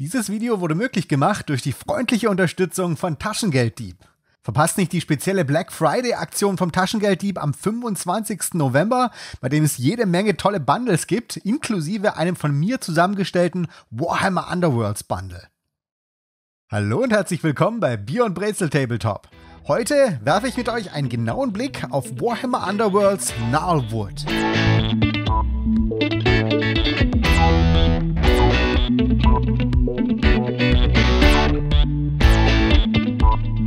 Dieses Video wurde möglich gemacht durch die freundliche Unterstützung von Taschengelddieb. Verpasst nicht die spezielle Black Friday Aktion vom Taschengelddieb am 25. November, bei dem es jede Menge tolle Bundles gibt, inklusive einem von mir zusammengestellten Warhammer Underworlds Bundle. Hallo und herzlich willkommen bei Bier und Brezel Tabletop. Heute werfe ich mit euch einen genauen Blick auf Warhammer Underworlds Gnarlwood.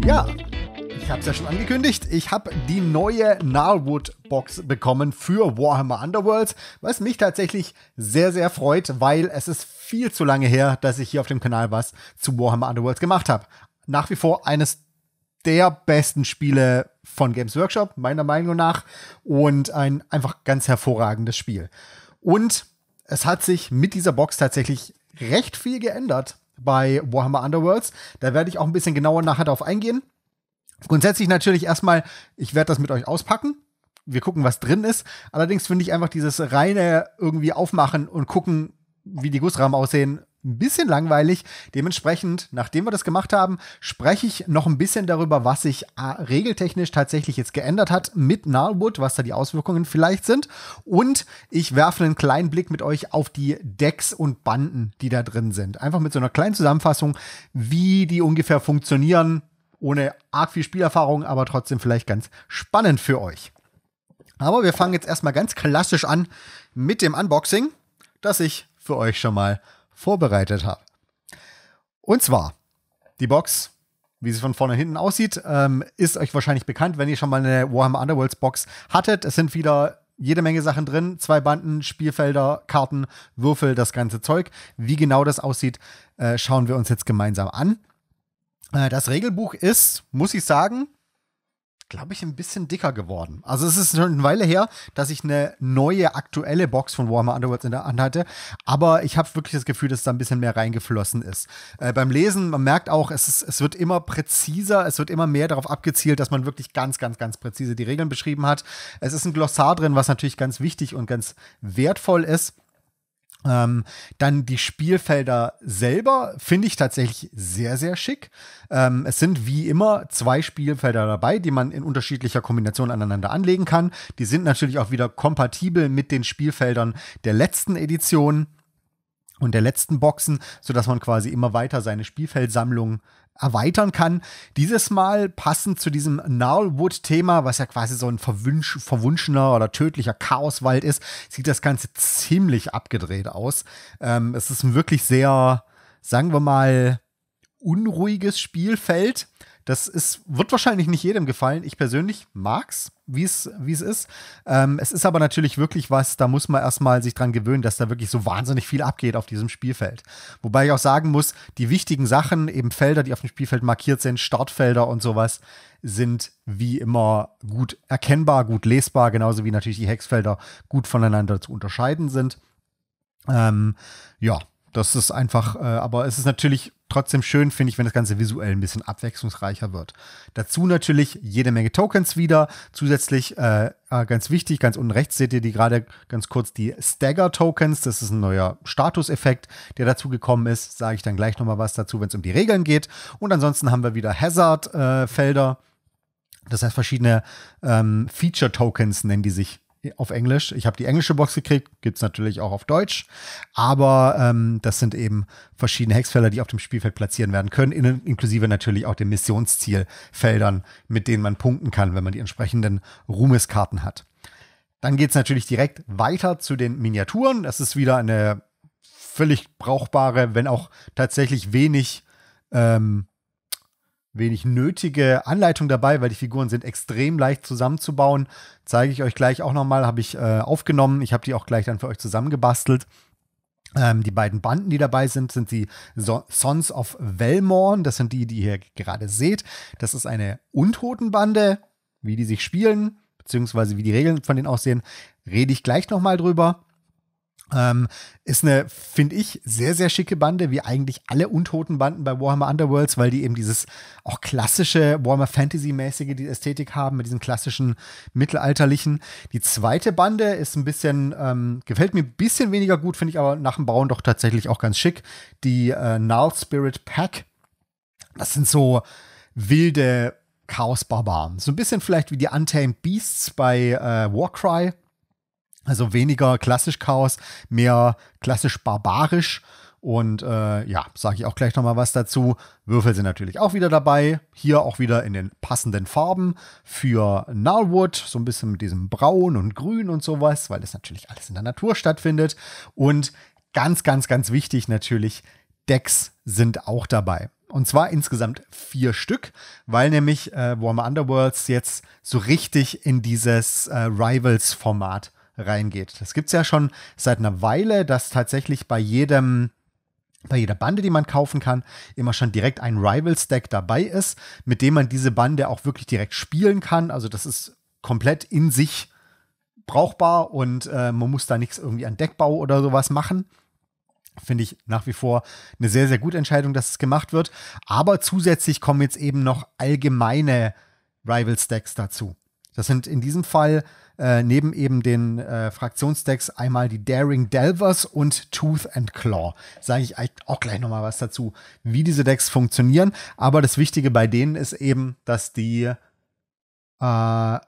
Ja, ich habe es ja schon angekündigt. Ich habe die neue Narwood Box bekommen für Warhammer Underworlds, was mich tatsächlich sehr, sehr freut, weil es ist viel zu lange her, dass ich hier auf dem Kanal was zu Warhammer Underworlds gemacht habe. Nach wie vor eines der besten Spiele von Games Workshop, meiner Meinung nach, und ein einfach ganz hervorragendes Spiel. Und es hat sich mit dieser Box tatsächlich recht viel geändert bei Warhammer Underworlds. Da werde ich auch ein bisschen genauer nachher darauf eingehen. Grundsätzlich natürlich erstmal, ich werde das mit euch auspacken. Wir gucken, was drin ist. Allerdings finde ich einfach dieses reine irgendwie aufmachen und gucken, wie die Gussrahmen aussehen, ein bisschen langweilig. Dementsprechend, nachdem wir das gemacht haben, spreche ich noch ein bisschen darüber, was sich äh, regeltechnisch tatsächlich jetzt geändert hat mit Narwood, was da die Auswirkungen vielleicht sind. Und ich werfe einen kleinen Blick mit euch auf die Decks und Banden, die da drin sind. Einfach mit so einer kleinen Zusammenfassung, wie die ungefähr funktionieren. Ohne arg viel Spielerfahrung, aber trotzdem vielleicht ganz spannend für euch. Aber wir fangen jetzt erstmal ganz klassisch an mit dem Unboxing, das ich für euch schon mal vorbereitet habe. Und zwar, die Box, wie sie von vorne hinten aussieht, ähm, ist euch wahrscheinlich bekannt, wenn ihr schon mal eine Warhammer Underworlds Box hattet. Es sind wieder jede Menge Sachen drin, zwei Banden, Spielfelder, Karten, Würfel, das ganze Zeug. Wie genau das aussieht, äh, schauen wir uns jetzt gemeinsam an. Äh, das Regelbuch ist, muss ich sagen, glaube ich, ein bisschen dicker geworden. Also es ist schon eine Weile her, dass ich eine neue aktuelle Box von Warhammer Underworlds in der Hand hatte, aber ich habe wirklich das Gefühl, dass da ein bisschen mehr reingeflossen ist. Äh, beim Lesen, man merkt auch, es, ist, es wird immer präziser, es wird immer mehr darauf abgezielt, dass man wirklich ganz, ganz, ganz präzise die Regeln beschrieben hat. Es ist ein Glossar drin, was natürlich ganz wichtig und ganz wertvoll ist. Ähm, dann die Spielfelder selber finde ich tatsächlich sehr, sehr schick. Ähm, es sind wie immer zwei Spielfelder dabei, die man in unterschiedlicher Kombination aneinander anlegen kann. Die sind natürlich auch wieder kompatibel mit den Spielfeldern der letzten Edition und der letzten Boxen, sodass man quasi immer weiter seine Spielfeldsammlung erweitern kann. Dieses Mal passend zu diesem Gnarlwood-Thema, was ja quasi so ein verwünsch, verwunschener oder tödlicher Chaoswald ist, sieht das Ganze ziemlich abgedreht aus. Ähm, es ist ein wirklich sehr, sagen wir mal, unruhiges Spielfeld. Das ist, wird wahrscheinlich nicht jedem gefallen. Ich persönlich mag's wie es ist. Ähm, es ist aber natürlich wirklich was, da muss man erstmal sich dran gewöhnen, dass da wirklich so wahnsinnig viel abgeht auf diesem Spielfeld. Wobei ich auch sagen muss, die wichtigen Sachen, eben Felder, die auf dem Spielfeld markiert sind, Startfelder und sowas, sind wie immer gut erkennbar, gut lesbar, genauso wie natürlich die Hexfelder gut voneinander zu unterscheiden sind. Ähm, ja, das ist einfach, äh, aber es ist natürlich Trotzdem schön finde ich, wenn das Ganze visuell ein bisschen abwechslungsreicher wird. Dazu natürlich jede Menge Tokens wieder. Zusätzlich, äh, ah, ganz wichtig, ganz unten rechts seht ihr die gerade ganz kurz die Stagger-Tokens. Das ist ein neuer Statuseffekt, der dazu gekommen ist. Sage ich dann gleich nochmal was dazu, wenn es um die Regeln geht. Und ansonsten haben wir wieder Hazard-Felder. Äh, das heißt, verschiedene ähm, Feature-Tokens nennen die sich auf Englisch. Ich habe die englische Box gekriegt, gibt es natürlich auch auf Deutsch. Aber ähm, das sind eben verschiedene Hexfelder, die auf dem Spielfeld platzieren werden können, in, inklusive natürlich auch den Missionszielfeldern, mit denen man punkten kann, wenn man die entsprechenden Ruhmeskarten hat. Dann geht es natürlich direkt weiter zu den Miniaturen. Das ist wieder eine völlig brauchbare, wenn auch tatsächlich wenig ähm, wenig nötige Anleitung dabei, weil die Figuren sind extrem leicht zusammenzubauen. Zeige ich euch gleich auch nochmal, habe ich äh, aufgenommen. Ich habe die auch gleich dann für euch zusammengebastelt. Ähm, die beiden Banden, die dabei sind, sind die so Sons of Velmorn. Das sind die, die ihr gerade seht. Das ist eine Untotenbande. Wie die sich spielen, beziehungsweise wie die Regeln von denen aussehen, rede ich gleich nochmal drüber. Ähm, ist eine, finde ich, sehr, sehr schicke Bande, wie eigentlich alle untoten Banden bei Warhammer Underworlds, weil die eben dieses auch klassische Warhammer Fantasy-mäßige Ästhetik haben, mit diesen klassischen mittelalterlichen. Die zweite Bande ist ein bisschen, ähm, gefällt mir ein bisschen weniger gut, finde ich aber nach dem Bauen doch tatsächlich auch ganz schick. Die äh, Gnarl Spirit Pack, das sind so wilde Chaos-Barbaren. So ein bisschen vielleicht wie die Untamed Beasts bei äh, Warcry also weniger klassisch Chaos, mehr klassisch barbarisch. Und äh, ja, sage ich auch gleich nochmal was dazu. Würfel sind natürlich auch wieder dabei. Hier auch wieder in den passenden Farben für Narwood. So ein bisschen mit diesem Braun und Grün und sowas, weil das natürlich alles in der Natur stattfindet. Und ganz, ganz, ganz wichtig natürlich, Decks sind auch dabei. Und zwar insgesamt vier Stück, weil nämlich äh, Warhammer Underworlds jetzt so richtig in dieses äh, Rivals-Format reingeht. Das gibt es ja schon seit einer Weile, dass tatsächlich bei jedem bei jeder Bande, die man kaufen kann, immer schon direkt ein Rival-Stack dabei ist, mit dem man diese Bande auch wirklich direkt spielen kann. Also das ist komplett in sich brauchbar und äh, man muss da nichts irgendwie an Deckbau oder sowas machen. Finde ich nach wie vor eine sehr, sehr gute Entscheidung, dass es gemacht wird. Aber zusätzlich kommen jetzt eben noch allgemeine Rival-Stacks dazu. Das sind in diesem Fall äh, neben eben den äh, Fraktionsdecks einmal die Daring Delvers und Tooth and Claw. Sage ich auch gleich nochmal was dazu, wie diese Decks funktionieren. Aber das Wichtige bei denen ist eben, dass die äh,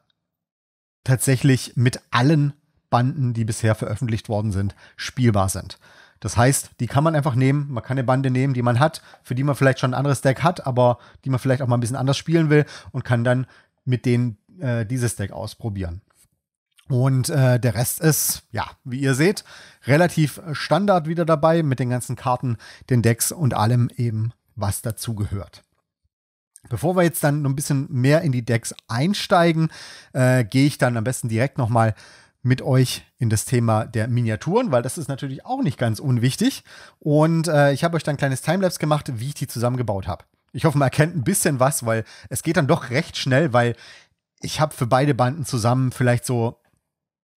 tatsächlich mit allen Banden, die bisher veröffentlicht worden sind, spielbar sind. Das heißt, die kann man einfach nehmen. Man kann eine Bande nehmen, die man hat, für die man vielleicht schon ein anderes Deck hat, aber die man vielleicht auch mal ein bisschen anders spielen will und kann dann mit den äh, dieses Deck ausprobieren. Und äh, der Rest ist, ja, wie ihr seht, relativ Standard wieder dabei mit den ganzen Karten, den Decks und allem eben, was dazu gehört. Bevor wir jetzt dann noch ein bisschen mehr in die Decks einsteigen, äh, gehe ich dann am besten direkt nochmal mit euch in das Thema der Miniaturen, weil das ist natürlich auch nicht ganz unwichtig. Und äh, ich habe euch dann ein kleines Timelapse gemacht, wie ich die zusammengebaut habe. Ich hoffe, man erkennt ein bisschen was, weil es geht dann doch recht schnell, weil ich habe für beide Banden zusammen vielleicht so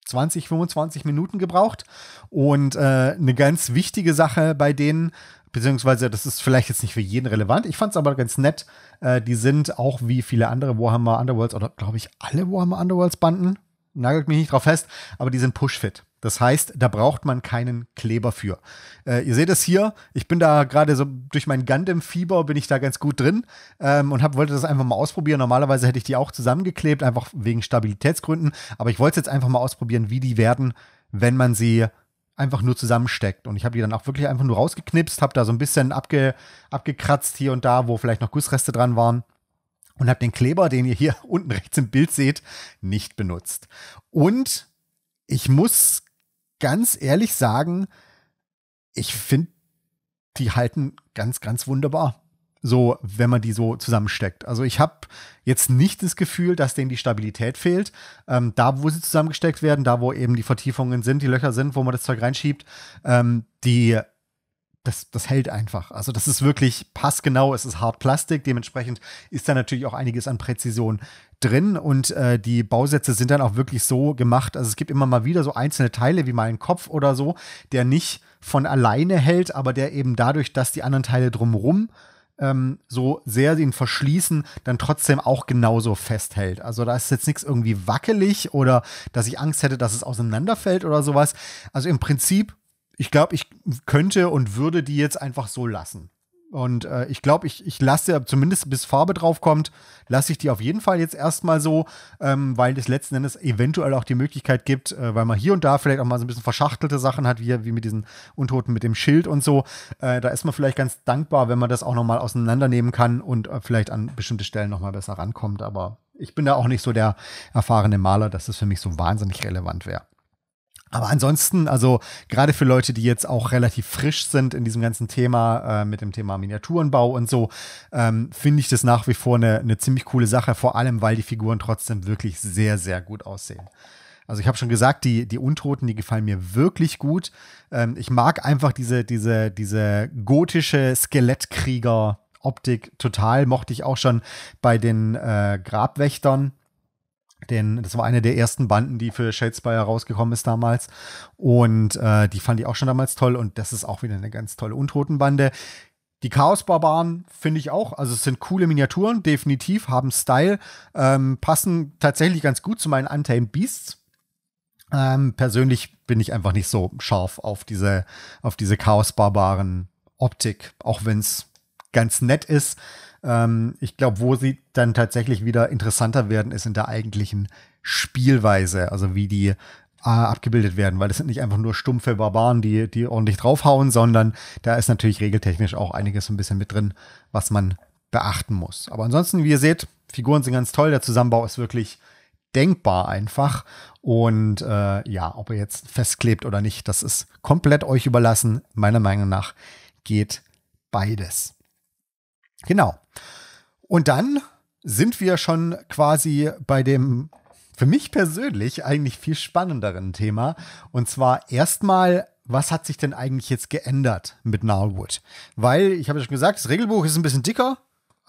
20, 25 Minuten gebraucht. Und äh, eine ganz wichtige Sache bei denen, beziehungsweise das ist vielleicht jetzt nicht für jeden relevant, ich fand es aber ganz nett, äh, die sind auch wie viele andere Warhammer Underworlds oder glaube ich alle Warhammer Underworlds Banden, nagelt mich nicht drauf fest, aber die sind pushfit. Das heißt, da braucht man keinen Kleber für. Äh, ihr seht es hier, ich bin da gerade so durch mein Gundam-Fieber bin ich da ganz gut drin ähm, und hab, wollte das einfach mal ausprobieren. Normalerweise hätte ich die auch zusammengeklebt, einfach wegen Stabilitätsgründen. Aber ich wollte jetzt einfach mal ausprobieren, wie die werden, wenn man sie einfach nur zusammensteckt. Und ich habe die dann auch wirklich einfach nur rausgeknipst, habe da so ein bisschen abge, abgekratzt hier und da, wo vielleicht noch Gussreste dran waren und habe den Kleber, den ihr hier unten rechts im Bild seht, nicht benutzt. Und ich muss ganz ehrlich sagen, ich finde, die halten ganz, ganz wunderbar. So, wenn man die so zusammensteckt. Also ich habe jetzt nicht das Gefühl, dass denen die Stabilität fehlt. Ähm, da, wo sie zusammengesteckt werden, da, wo eben die Vertiefungen sind, die Löcher sind, wo man das Zeug reinschiebt, ähm, die das, das hält einfach. Also das ist wirklich passgenau, es ist hart Plastik, dementsprechend ist da natürlich auch einiges an Präzision drin und äh, die Bausätze sind dann auch wirklich so gemacht, also es gibt immer mal wieder so einzelne Teile, wie mal Kopf oder so, der nicht von alleine hält, aber der eben dadurch, dass die anderen Teile drumrum ähm, so sehr ihn verschließen, dann trotzdem auch genauso festhält. Also da ist jetzt nichts irgendwie wackelig oder dass ich Angst hätte, dass es auseinanderfällt oder sowas. Also im Prinzip ich glaube, ich könnte und würde die jetzt einfach so lassen. Und äh, ich glaube, ich, ich lasse, zumindest bis Farbe draufkommt, lasse ich die auf jeden Fall jetzt erstmal so, ähm, weil es letzten Endes eventuell auch die Möglichkeit gibt, äh, weil man hier und da vielleicht auch mal so ein bisschen verschachtelte Sachen hat, wie, wie mit diesen Untoten mit dem Schild und so. Äh, da ist man vielleicht ganz dankbar, wenn man das auch nochmal auseinandernehmen kann und äh, vielleicht an bestimmte Stellen nochmal besser rankommt. Aber ich bin da auch nicht so der erfahrene Maler, dass das für mich so wahnsinnig relevant wäre. Aber ansonsten, also gerade für Leute, die jetzt auch relativ frisch sind in diesem ganzen Thema, äh, mit dem Thema Miniaturenbau und so, ähm, finde ich das nach wie vor eine, eine ziemlich coole Sache, vor allem weil die Figuren trotzdem wirklich sehr, sehr gut aussehen. Also ich habe schon gesagt, die, die Untoten, die gefallen mir wirklich gut. Ähm, ich mag einfach diese, diese, diese gotische Skelettkrieger. Optik total mochte ich auch schon bei den äh, Grabwächtern denn das war eine der ersten Banden, die für Shadespire rausgekommen ist damals. Und äh, die fand ich auch schon damals toll. Und das ist auch wieder eine ganz tolle Untotenbande. Die Chaos-Barbaren finde ich auch. Also es sind coole Miniaturen, definitiv, haben Style, ähm, passen tatsächlich ganz gut zu meinen Untamed Beasts. Ähm, persönlich bin ich einfach nicht so scharf auf diese, auf diese Chaos-Barbaren-Optik, auch wenn es ganz nett ist. Ähm, ich glaube, wo sie dann tatsächlich wieder interessanter werden, ist in der eigentlichen Spielweise, also wie die äh, abgebildet werden, weil das sind nicht einfach nur stumpfe Barbaren, die, die ordentlich draufhauen, sondern da ist natürlich regeltechnisch auch einiges so ein bisschen mit drin, was man beachten muss. Aber ansonsten, wie ihr seht, Figuren sind ganz toll, der Zusammenbau ist wirklich denkbar einfach. Und äh, ja, ob ihr jetzt festklebt oder nicht, das ist komplett euch überlassen. Meiner Meinung nach geht beides. Genau. Und dann sind wir schon quasi bei dem für mich persönlich eigentlich viel spannenderen Thema. Und zwar erstmal, was hat sich denn eigentlich jetzt geändert mit Narwood? Weil, ich habe ja schon gesagt, das Regelbuch ist ein bisschen dicker,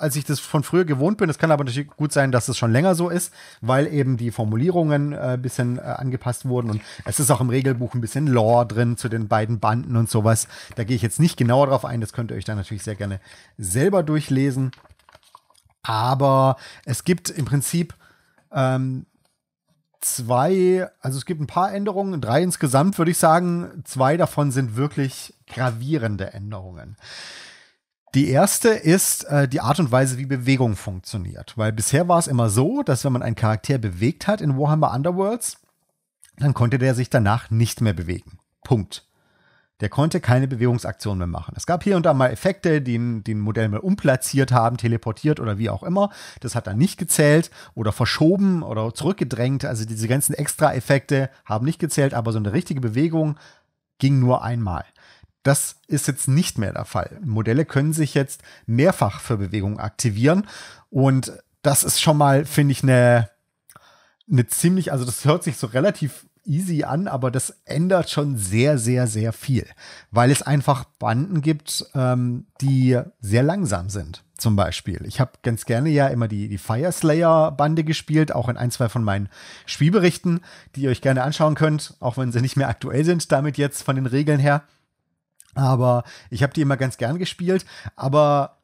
als ich das von früher gewohnt bin. Es kann aber natürlich gut sein, dass es schon länger so ist, weil eben die Formulierungen äh, bisschen äh, angepasst wurden. Und es ist auch im Regelbuch ein bisschen Lore drin zu den beiden Banden und sowas. Da gehe ich jetzt nicht genauer drauf ein. Das könnt ihr euch dann natürlich sehr gerne selber durchlesen. Aber es gibt im Prinzip ähm, zwei, also es gibt ein paar Änderungen, drei insgesamt würde ich sagen. Zwei davon sind wirklich gravierende Änderungen. Die erste ist äh, die Art und Weise, wie Bewegung funktioniert. Weil bisher war es immer so, dass wenn man einen Charakter bewegt hat in Warhammer Underworlds, dann konnte der sich danach nicht mehr bewegen. Punkt. Der konnte keine Bewegungsaktion mehr machen. Es gab hier und da mal Effekte, die den Modell mal umplatziert haben, teleportiert oder wie auch immer. Das hat dann nicht gezählt oder verschoben oder zurückgedrängt. Also diese ganzen Extra-Effekte haben nicht gezählt, aber so eine richtige Bewegung ging nur einmal. Das ist jetzt nicht mehr der Fall. Modelle können sich jetzt mehrfach für Bewegung aktivieren und das ist schon mal, finde ich, eine, eine ziemlich, also das hört sich so relativ easy an, aber das ändert schon sehr, sehr, sehr viel, weil es einfach Banden gibt, ähm, die sehr langsam sind. Zum Beispiel. Ich habe ganz gerne ja immer die, die Fire Slayer Bande gespielt, auch in ein, zwei von meinen Spielberichten, die ihr euch gerne anschauen könnt, auch wenn sie nicht mehr aktuell sind, damit jetzt von den Regeln her. Aber ich habe die immer ganz gern gespielt, aber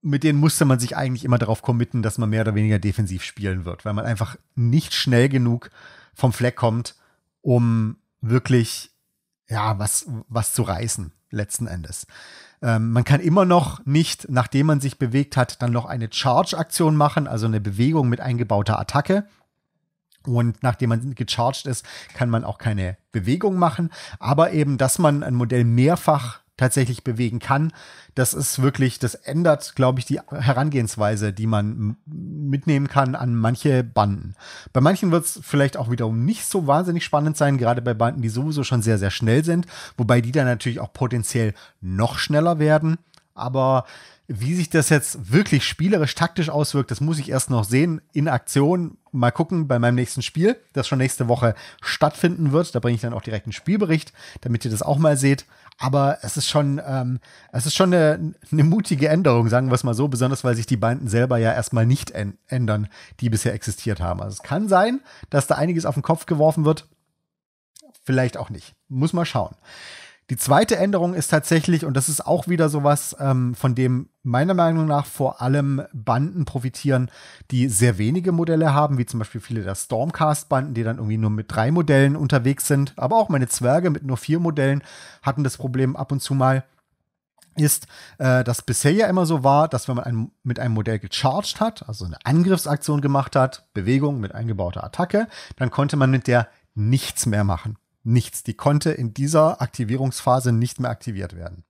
mit denen musste man sich eigentlich immer darauf committen, dass man mehr oder weniger defensiv spielen wird, weil man einfach nicht schnell genug vom Fleck kommt, um wirklich ja, was, was zu reißen, letzten Endes. Ähm, man kann immer noch nicht, nachdem man sich bewegt hat, dann noch eine Charge-Aktion machen, also eine Bewegung mit eingebauter Attacke. Und nachdem man gecharged ist, kann man auch keine Bewegung machen. Aber eben, dass man ein Modell mehrfach tatsächlich bewegen kann, das ist wirklich, das ändert, glaube ich, die Herangehensweise, die man mitnehmen kann an manche Banden. Bei manchen wird es vielleicht auch wiederum nicht so wahnsinnig spannend sein, gerade bei Banden, die sowieso schon sehr, sehr schnell sind, wobei die dann natürlich auch potenziell noch schneller werden. Aber wie sich das jetzt wirklich spielerisch taktisch auswirkt, das muss ich erst noch sehen in Aktion. Mal gucken bei meinem nächsten Spiel, das schon nächste Woche stattfinden wird. Da bringe ich dann auch direkt einen Spielbericht, damit ihr das auch mal seht. Aber es ist schon, ähm, es ist schon eine, eine mutige Änderung, sagen wir es mal so, besonders weil sich die Banden selber ja erstmal nicht ändern, die bisher existiert haben. Also es kann sein, dass da einiges auf den Kopf geworfen wird. Vielleicht auch nicht. Muss mal schauen. Die zweite Änderung ist tatsächlich, und das ist auch wieder sowas, ähm, von dem meiner Meinung nach vor allem Banden profitieren, die sehr wenige Modelle haben, wie zum Beispiel viele der Stormcast-Banden, die dann irgendwie nur mit drei Modellen unterwegs sind. Aber auch meine Zwerge mit nur vier Modellen hatten das Problem ab und zu mal, ist, äh, dass bisher ja immer so war, dass wenn man ein, mit einem Modell gecharged hat, also eine Angriffsaktion gemacht hat, Bewegung mit eingebauter Attacke, dann konnte man mit der nichts mehr machen nichts. Die konnte in dieser Aktivierungsphase nicht mehr aktiviert werden.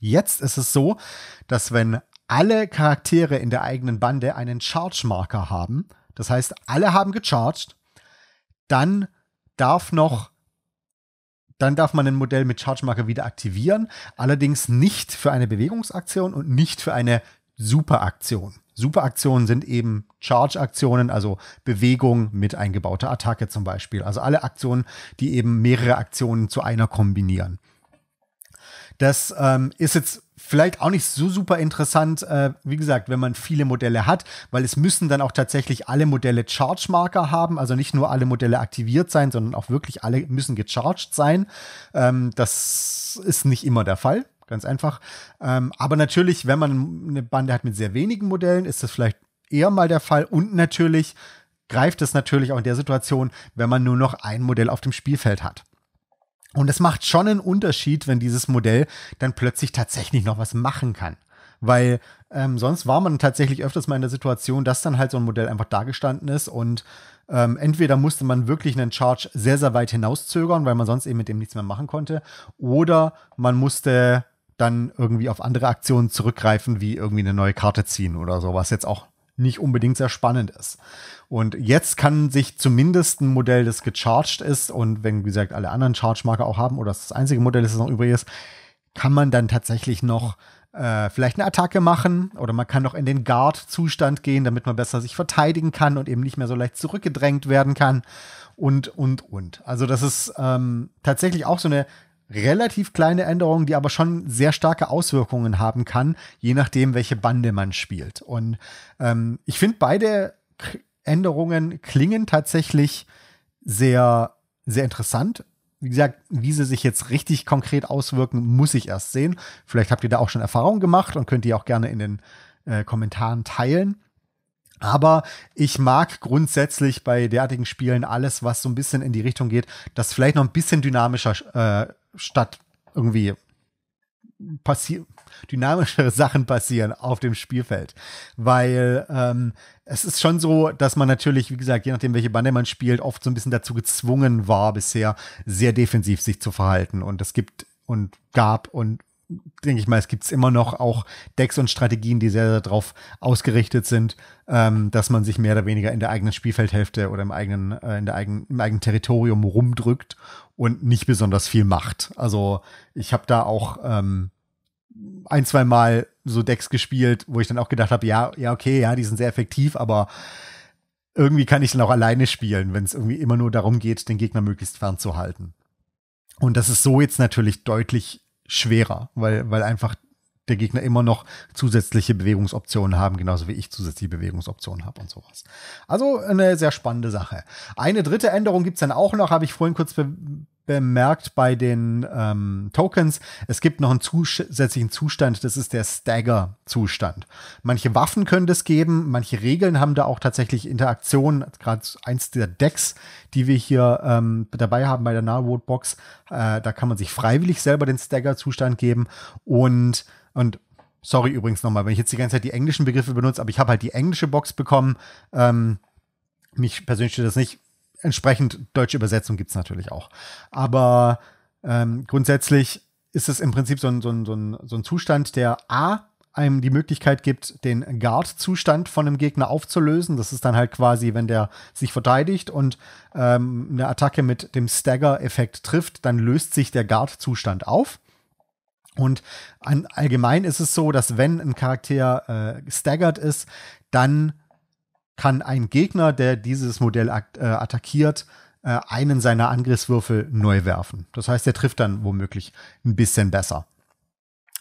Jetzt ist es so, dass wenn alle Charaktere in der eigenen Bande einen Charge-Marker haben, das heißt, alle haben gecharged, dann darf noch dann darf man ein Modell mit Charge-Marker wieder aktivieren, allerdings nicht für eine Bewegungsaktion und nicht für eine Superaktion. Superaktionen sind eben Charge-Aktionen, also Bewegung mit eingebauter Attacke zum Beispiel. Also alle Aktionen, die eben mehrere Aktionen zu einer kombinieren. Das ähm, ist jetzt vielleicht auch nicht so super interessant, äh, wie gesagt, wenn man viele Modelle hat, weil es müssen dann auch tatsächlich alle Modelle Charge-Marker haben, also nicht nur alle Modelle aktiviert sein, sondern auch wirklich alle müssen gecharged sein. Ähm, das ist nicht immer der Fall. Ganz einfach. Ähm, aber natürlich, wenn man eine Bande hat mit sehr wenigen Modellen, ist das vielleicht eher mal der Fall. Und natürlich greift es natürlich auch in der Situation, wenn man nur noch ein Modell auf dem Spielfeld hat. Und es macht schon einen Unterschied, wenn dieses Modell dann plötzlich tatsächlich noch was machen kann. Weil ähm, sonst war man tatsächlich öfters mal in der Situation, dass dann halt so ein Modell einfach dagestanden ist und ähm, entweder musste man wirklich einen Charge sehr, sehr weit hinauszögern, weil man sonst eben mit dem nichts mehr machen konnte, oder man musste dann irgendwie auf andere Aktionen zurückgreifen, wie irgendwie eine neue Karte ziehen oder so, was jetzt auch nicht unbedingt sehr spannend ist. Und jetzt kann sich zumindest ein Modell, das gecharged ist und wenn, wie gesagt, alle anderen Charge-Marker auch haben oder das, ist das einzige Modell, das noch übrig ist, kann man dann tatsächlich noch äh, vielleicht eine Attacke machen oder man kann noch in den Guard-Zustand gehen, damit man besser sich verteidigen kann und eben nicht mehr so leicht zurückgedrängt werden kann und, und, und. Also das ist ähm, tatsächlich auch so eine relativ kleine Änderung, die aber schon sehr starke Auswirkungen haben kann, je nachdem, welche Bande man spielt. Und ähm, ich finde, beide Änderungen klingen tatsächlich sehr, sehr interessant. Wie gesagt, wie sie sich jetzt richtig konkret auswirken, muss ich erst sehen. Vielleicht habt ihr da auch schon Erfahrungen gemacht und könnt die auch gerne in den äh, Kommentaren teilen. Aber ich mag grundsätzlich bei derartigen Spielen alles, was so ein bisschen in die Richtung geht, dass vielleicht noch ein bisschen dynamischer äh, statt irgendwie passiert dynamischere Sachen passieren auf dem Spielfeld. Weil ähm, es ist schon so, dass man natürlich, wie gesagt, je nachdem, welche Bande man spielt, oft so ein bisschen dazu gezwungen war, bisher sehr defensiv sich zu verhalten. Und es gibt und gab und denke ich mal, es gibt immer noch auch Decks und Strategien, die sehr, sehr darauf ausgerichtet sind, ähm, dass man sich mehr oder weniger in der eigenen Spielfeldhälfte oder im eigenen, äh, in der eigenen, im eigenen Territorium rumdrückt und nicht besonders viel macht. Also ich habe da auch ähm, ein, zwei Mal so Decks gespielt, wo ich dann auch gedacht habe, ja, ja, okay, ja, die sind sehr effektiv, aber irgendwie kann ich dann auch alleine spielen, wenn es irgendwie immer nur darum geht, den Gegner möglichst fernzuhalten. Und das ist so jetzt natürlich deutlich schwerer, weil, weil einfach der Gegner immer noch zusätzliche Bewegungsoptionen haben, genauso wie ich zusätzliche Bewegungsoptionen habe und sowas. Also eine sehr spannende Sache. Eine dritte Änderung gibt's dann auch noch, habe ich vorhin kurz be bemerkt bei den ähm, Tokens, es gibt noch einen zusätzlichen Zustand, das ist der Stagger-Zustand. Manche Waffen können das geben, manche Regeln haben da auch tatsächlich Interaktionen. Gerade eins der Decks, die wir hier ähm, dabei haben bei der Nahwood-Box, äh, da kann man sich freiwillig selber den Stagger-Zustand geben und, und Sorry übrigens nochmal, wenn ich jetzt die ganze Zeit die englischen Begriffe benutze, aber ich habe halt die englische Box bekommen. Ähm, mich persönlich steht das nicht Entsprechend deutsche Übersetzung gibt es natürlich auch. Aber ähm, grundsätzlich ist es im Prinzip so ein, so, ein, so, ein, Zustand, der A, einem die Möglichkeit gibt, den Guard-Zustand von einem Gegner aufzulösen. Das ist dann halt quasi, wenn der sich verteidigt und ähm, eine Attacke mit dem Stagger-Effekt trifft, dann löst sich der Guard-Zustand auf. Und an, allgemein ist es so, dass wenn ein Charakter äh, staggert ist, dann kann ein Gegner, der dieses Modell at äh, attackiert, äh, einen seiner Angriffswürfel neu werfen. Das heißt, er trifft dann womöglich ein bisschen besser.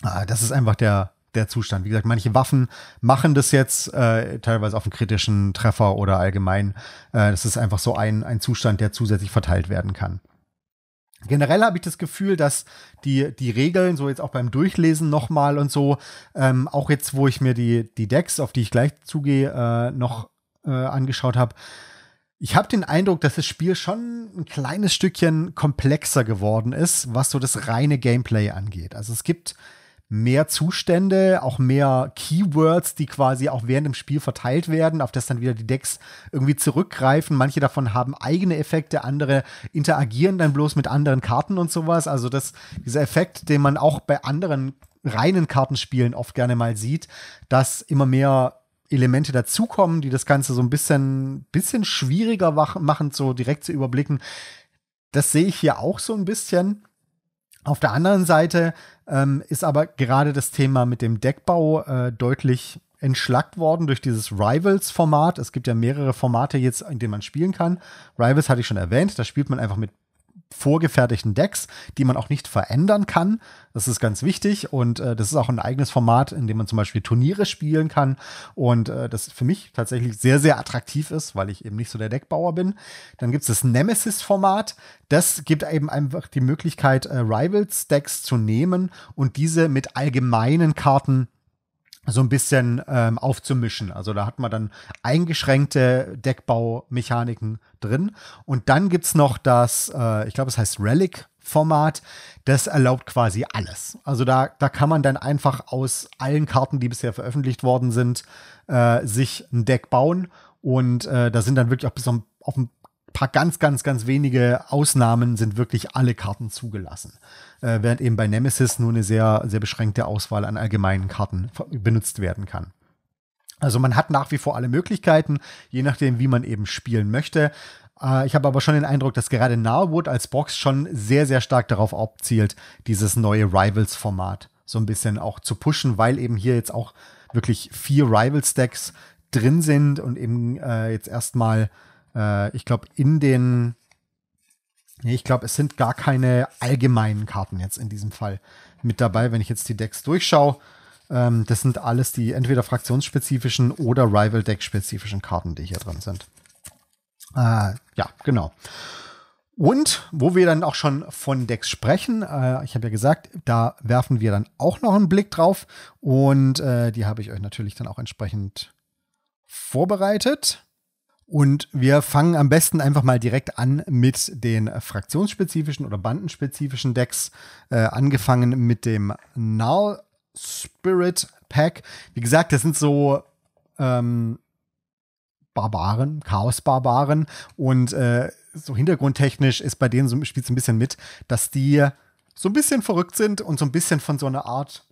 Äh, das ist einfach der, der Zustand. Wie gesagt, manche Waffen machen das jetzt äh, teilweise auf einen kritischen Treffer oder allgemein. Äh, das ist einfach so ein, ein Zustand, der zusätzlich verteilt werden kann. Generell habe ich das Gefühl, dass die, die Regeln, so jetzt auch beim Durchlesen nochmal und so, ähm, auch jetzt, wo ich mir die, die Decks, auf die ich gleich zugehe, äh, noch äh, angeschaut habe, ich habe den Eindruck, dass das Spiel schon ein kleines Stückchen komplexer geworden ist, was so das reine Gameplay angeht. Also es gibt mehr Zustände, auch mehr Keywords, die quasi auch während dem Spiel verteilt werden, auf das dann wieder die Decks irgendwie zurückgreifen. Manche davon haben eigene Effekte, andere interagieren dann bloß mit anderen Karten und sowas. Also das, dieser Effekt, den man auch bei anderen reinen Kartenspielen oft gerne mal sieht, dass immer mehr Elemente dazukommen, die das Ganze so ein bisschen, bisschen schwieriger machen, so direkt zu überblicken. Das sehe ich hier auch so ein bisschen. Auf der anderen Seite ähm, ist aber gerade das Thema mit dem Deckbau äh, deutlich entschlackt worden durch dieses Rivals-Format. Es gibt ja mehrere Formate jetzt, in denen man spielen kann. Rivals hatte ich schon erwähnt, da spielt man einfach mit vorgefertigten Decks, die man auch nicht verändern kann. Das ist ganz wichtig und äh, das ist auch ein eigenes Format, in dem man zum Beispiel Turniere spielen kann und äh, das für mich tatsächlich sehr, sehr attraktiv ist, weil ich eben nicht so der Deckbauer bin. Dann gibt es das Nemesis-Format. Das gibt eben einfach die Möglichkeit, äh, Rivals-Decks zu nehmen und diese mit allgemeinen Karten so ein bisschen ähm, aufzumischen. Also da hat man dann eingeschränkte Deckbaumechaniken drin. Und dann gibt's noch das, äh, ich glaube, es heißt Relic. Format, das erlaubt quasi alles. Also da, da kann man dann einfach aus allen Karten, die bisher veröffentlicht worden sind, äh, sich ein Deck bauen. Und äh, da sind dann wirklich auch bis auf ein paar ganz, ganz, ganz wenige Ausnahmen sind wirklich alle Karten zugelassen. Äh, während eben bei Nemesis nur eine sehr, sehr beschränkte Auswahl an allgemeinen Karten benutzt werden kann. Also man hat nach wie vor alle Möglichkeiten, je nachdem, wie man eben spielen möchte. Äh, ich habe aber schon den Eindruck, dass gerade Narwood als Box schon sehr, sehr stark darauf abzielt, dieses neue Rivals-Format so ein bisschen auch zu pushen, weil eben hier jetzt auch wirklich vier Rival-Stacks drin sind und eben äh, jetzt erstmal äh, ich glaube, in den, Nee, ich glaube, es sind gar keine allgemeinen Karten jetzt in diesem Fall mit dabei, wenn ich jetzt die Decks durchschaue. Ähm, das sind alles die entweder fraktionsspezifischen oder Rival-Deck-spezifischen Karten, die hier drin sind. Äh, ja, genau. Und wo wir dann auch schon von Decks sprechen, äh, ich habe ja gesagt, da werfen wir dann auch noch einen Blick drauf und äh, die habe ich euch natürlich dann auch entsprechend vorbereitet. Und wir fangen am besten einfach mal direkt an mit den fraktionsspezifischen oder bandenspezifischen Decks, äh, angefangen mit dem Null Spirit Pack. Wie gesagt, das sind so ähm, Barbaren, Chaos-Barbaren und äh, so hintergrundtechnisch ist bei denen so, spielt es ein bisschen mit, dass die so ein bisschen verrückt sind und so ein bisschen von so einer Art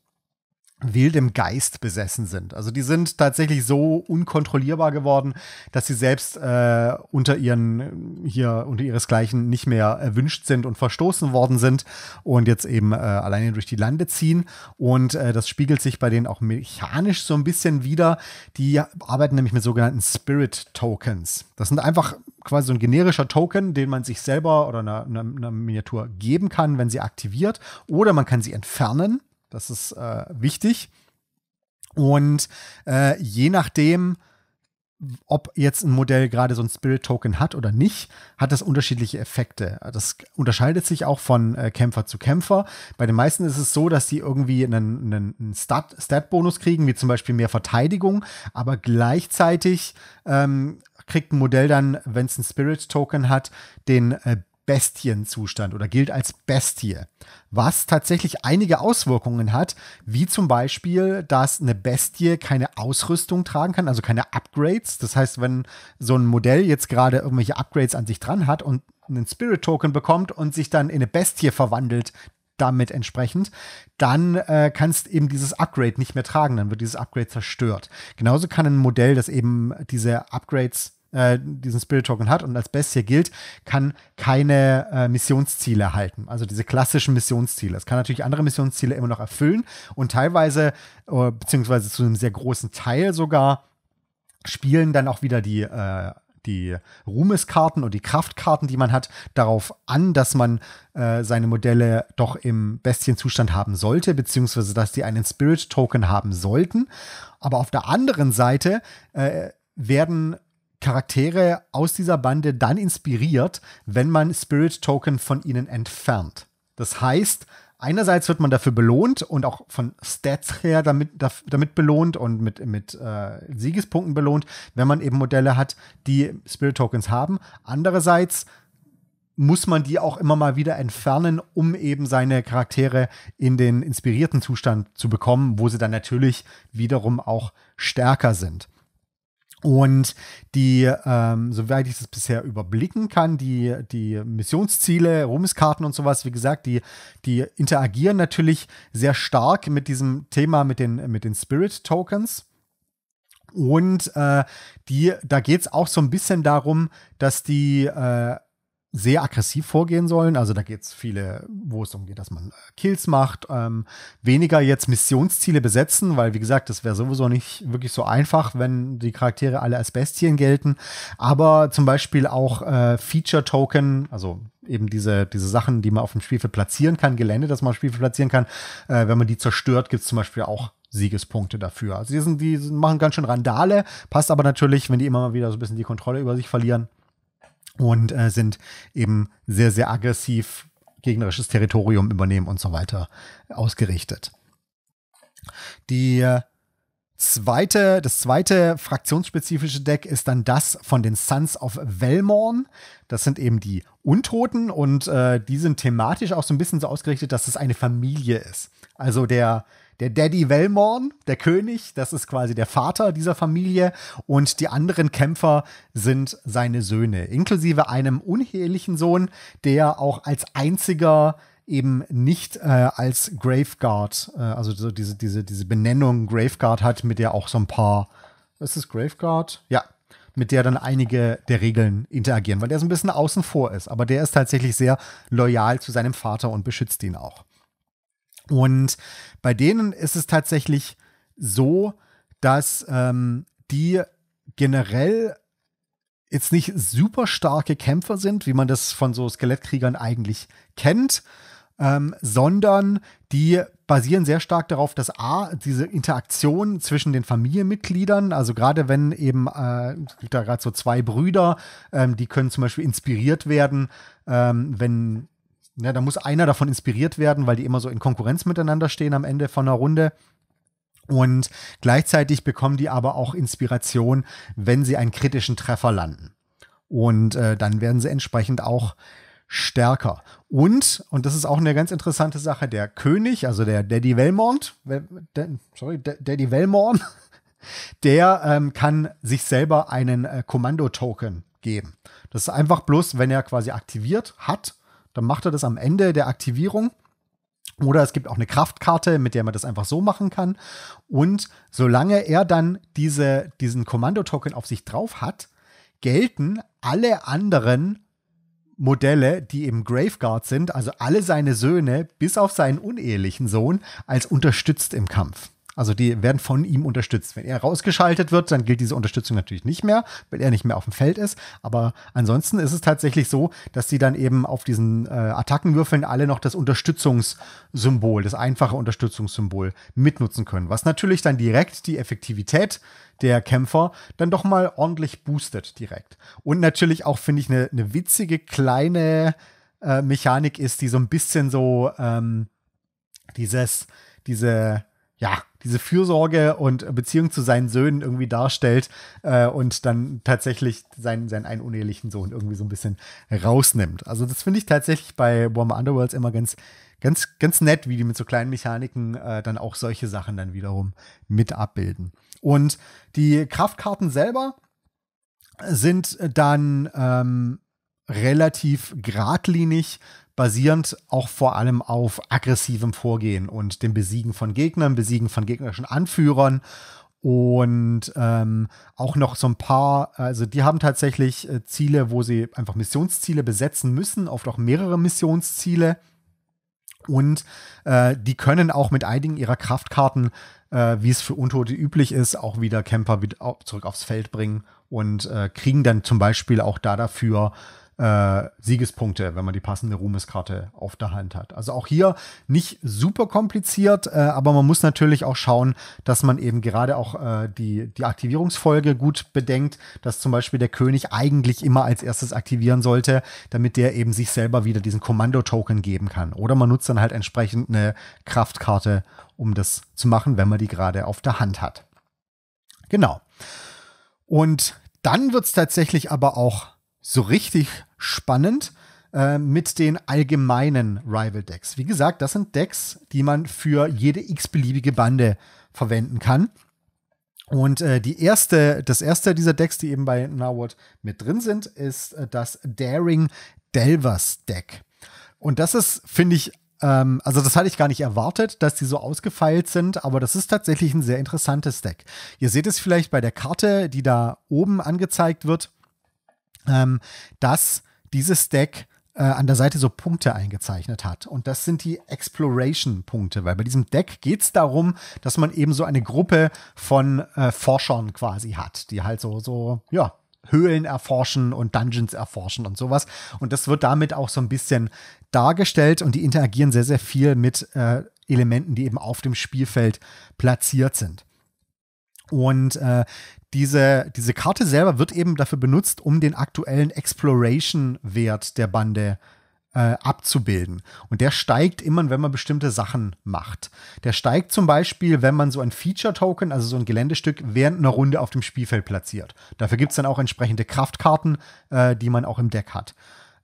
wildem Geist besessen sind. Also die sind tatsächlich so unkontrollierbar geworden, dass sie selbst äh, unter ihren hier unter ihresgleichen nicht mehr erwünscht sind und verstoßen worden sind und jetzt eben äh, alleine durch die Lande ziehen. Und äh, das spiegelt sich bei denen auch mechanisch so ein bisschen wieder. Die arbeiten nämlich mit sogenannten Spirit Tokens. Das sind einfach quasi so ein generischer Token, den man sich selber oder einer eine, eine Miniatur geben kann, wenn sie aktiviert, oder man kann sie entfernen. Das ist äh, wichtig. Und äh, je nachdem, ob jetzt ein Modell gerade so ein Spirit-Token hat oder nicht, hat das unterschiedliche Effekte. Das unterscheidet sich auch von äh, Kämpfer zu Kämpfer. Bei den meisten ist es so, dass sie irgendwie einen, einen Stat-Bonus kriegen, wie zum Beispiel mehr Verteidigung, aber gleichzeitig ähm, kriegt ein Modell dann, wenn es ein Spirit-Token hat, den äh, Bestienzustand oder gilt als Bestie, was tatsächlich einige Auswirkungen hat, wie zum Beispiel, dass eine Bestie keine Ausrüstung tragen kann, also keine Upgrades. Das heißt, wenn so ein Modell jetzt gerade irgendwelche Upgrades an sich dran hat und einen Spirit-Token bekommt und sich dann in eine Bestie verwandelt, damit entsprechend, dann äh, kannst eben dieses Upgrade nicht mehr tragen, dann wird dieses Upgrade zerstört. Genauso kann ein Modell, das eben diese Upgrades äh, diesen Spirit Token hat und als Bestie gilt, kann keine äh, Missionsziele erhalten. Also diese klassischen Missionsziele. Es kann natürlich andere Missionsziele immer noch erfüllen und teilweise, äh, beziehungsweise zu einem sehr großen Teil sogar, spielen dann auch wieder die äh, die Ruhmeskarten und die Kraftkarten, die man hat, darauf an, dass man äh, seine Modelle doch im Bestienzustand haben sollte, beziehungsweise dass die einen Spirit-Token haben sollten. Aber auf der anderen Seite äh, werden Charaktere aus dieser Bande dann inspiriert, wenn man Spirit Token von ihnen entfernt. Das heißt, einerseits wird man dafür belohnt und auch von Stats her damit, damit belohnt und mit, mit äh, Siegespunkten belohnt, wenn man eben Modelle hat, die Spirit Tokens haben. Andererseits muss man die auch immer mal wieder entfernen, um eben seine Charaktere in den inspirierten Zustand zu bekommen, wo sie dann natürlich wiederum auch stärker sind. Und die, ähm, soweit ich das bisher überblicken kann, die, die Missionsziele, Ruhmeskarten und sowas, wie gesagt, die, die interagieren natürlich sehr stark mit diesem Thema, mit den, mit den Spirit-Tokens. Und äh, die, da geht es auch so ein bisschen darum, dass die äh, sehr aggressiv vorgehen sollen. Also da geht es viele, wo es darum geht, dass man äh, Kills macht, ähm, weniger jetzt Missionsziele besetzen, weil wie gesagt, das wäre sowieso nicht wirklich so einfach, wenn die Charaktere alle als Bestien gelten. Aber zum Beispiel auch äh, Feature-Token, also eben diese, diese Sachen, die man auf dem Spielfeld platzieren kann, Gelände, das man auf dem Spielfeld platzieren kann, äh, wenn man die zerstört, gibt es zum Beispiel auch Siegespunkte dafür. Also die, sind, die machen ganz schön Randale, passt aber natürlich, wenn die immer mal wieder so ein bisschen die Kontrolle über sich verlieren, und äh, sind eben sehr, sehr aggressiv gegnerisches Territorium übernehmen und so weiter äh, ausgerichtet. Die äh, zweite, das zweite fraktionsspezifische Deck ist dann das von den Sons of Velmorn. Das sind eben die Untoten und äh, die sind thematisch auch so ein bisschen so ausgerichtet, dass es eine Familie ist. Also der der Daddy Velmorn, der König, das ist quasi der Vater dieser Familie und die anderen Kämpfer sind seine Söhne, inklusive einem unehelichen Sohn, der auch als einziger eben nicht äh, als Graveguard, äh, also so diese, diese, diese Benennung Graveguard hat, mit der auch so ein paar, ist es Graveguard? Ja, mit der dann einige der Regeln interagieren, weil der so ein bisschen außen vor ist. Aber der ist tatsächlich sehr loyal zu seinem Vater und beschützt ihn auch. Und bei denen ist es tatsächlich so, dass ähm, die generell jetzt nicht super starke Kämpfer sind, wie man das von so Skelettkriegern eigentlich kennt, ähm, sondern die basieren sehr stark darauf, dass A, diese Interaktion zwischen den Familienmitgliedern, also gerade wenn eben, äh, da gerade so zwei Brüder, ähm, die können zum Beispiel inspiriert werden, ähm, wenn Ne, da muss einer davon inspiriert werden, weil die immer so in Konkurrenz miteinander stehen am Ende von einer Runde. Und gleichzeitig bekommen die aber auch Inspiration, wenn sie einen kritischen Treffer landen. Und äh, dann werden sie entsprechend auch stärker. Und, und das ist auch eine ganz interessante Sache, der König, also der Daddy Velmont, sorry, Daddy Velmorn, der ähm, kann sich selber einen äh, Kommando-Token geben. Das ist einfach bloß, wenn er quasi aktiviert hat, dann macht er das am Ende der Aktivierung. Oder es gibt auch eine Kraftkarte, mit der man das einfach so machen kann. Und solange er dann diese, diesen Kommandotoken auf sich drauf hat, gelten alle anderen Modelle, die im Graveguard sind, also alle seine Söhne, bis auf seinen unehelichen Sohn, als unterstützt im Kampf. Also die werden von ihm unterstützt. Wenn er rausgeschaltet wird, dann gilt diese Unterstützung natürlich nicht mehr, weil er nicht mehr auf dem Feld ist. Aber ansonsten ist es tatsächlich so, dass sie dann eben auf diesen äh, Attackenwürfeln alle noch das Unterstützungssymbol, das einfache Unterstützungssymbol mitnutzen können. Was natürlich dann direkt die Effektivität der Kämpfer dann doch mal ordentlich boostet direkt. Und natürlich auch, finde ich, eine ne witzige kleine äh, Mechanik ist, die so ein bisschen so ähm, dieses, diese, ja, diese Fürsorge und Beziehung zu seinen Söhnen irgendwie darstellt äh, und dann tatsächlich seinen, seinen einen unehelichen Sohn irgendwie so ein bisschen rausnimmt. Also das finde ich tatsächlich bei Warmer Underworlds immer ganz, ganz, ganz nett, wie die mit so kleinen Mechaniken äh, dann auch solche Sachen dann wiederum mit abbilden. Und die Kraftkarten selber sind dann ähm, relativ geradlinig basierend auch vor allem auf aggressivem Vorgehen und dem Besiegen von Gegnern, Besiegen von gegnerischen Anführern und ähm, auch noch so ein paar, also die haben tatsächlich äh, Ziele, wo sie einfach Missionsziele besetzen müssen, oft auch mehrere Missionsziele. Und äh, die können auch mit einigen ihrer Kraftkarten, äh, wie es für Untote üblich ist, auch wieder Camper wieder zurück aufs Feld bringen und äh, kriegen dann zum Beispiel auch da dafür äh, Siegespunkte, wenn man die passende Ruhmeskarte auf der Hand hat. Also auch hier nicht super kompliziert, äh, aber man muss natürlich auch schauen, dass man eben gerade auch äh, die, die Aktivierungsfolge gut bedenkt, dass zum Beispiel der König eigentlich immer als erstes aktivieren sollte, damit der eben sich selber wieder diesen Kommandotoken geben kann. Oder man nutzt dann halt entsprechend eine Kraftkarte, um das zu machen, wenn man die gerade auf der Hand hat. Genau. Und dann wird es tatsächlich aber auch so richtig spannend äh, mit den allgemeinen Rival-Decks. Wie gesagt, das sind Decks, die man für jede x-beliebige Bande verwenden kann. Und äh, die erste, das erste dieser Decks, die eben bei Narwhal mit drin sind, ist äh, das Daring Delvers Deck. Und das ist, finde ich, ähm, also das hatte ich gar nicht erwartet, dass die so ausgefeilt sind, aber das ist tatsächlich ein sehr interessantes Deck. Ihr seht es vielleicht bei der Karte, die da oben angezeigt wird ähm, dass dieses Deck äh, an der Seite so Punkte eingezeichnet hat. Und das sind die Exploration-Punkte, weil bei diesem Deck geht es darum, dass man eben so eine Gruppe von äh, Forschern quasi hat, die halt so, so, ja, Höhlen erforschen und Dungeons erforschen und sowas. Und das wird damit auch so ein bisschen dargestellt und die interagieren sehr, sehr viel mit äh, Elementen, die eben auf dem Spielfeld platziert sind. Und äh, diese, diese Karte selber wird eben dafür benutzt, um den aktuellen Exploration-Wert der Bande äh, abzubilden. Und der steigt immer, wenn man bestimmte Sachen macht. Der steigt zum Beispiel, wenn man so ein Feature-Token, also so ein Geländestück, während einer Runde auf dem Spielfeld platziert. Dafür gibt es dann auch entsprechende Kraftkarten, äh, die man auch im Deck hat.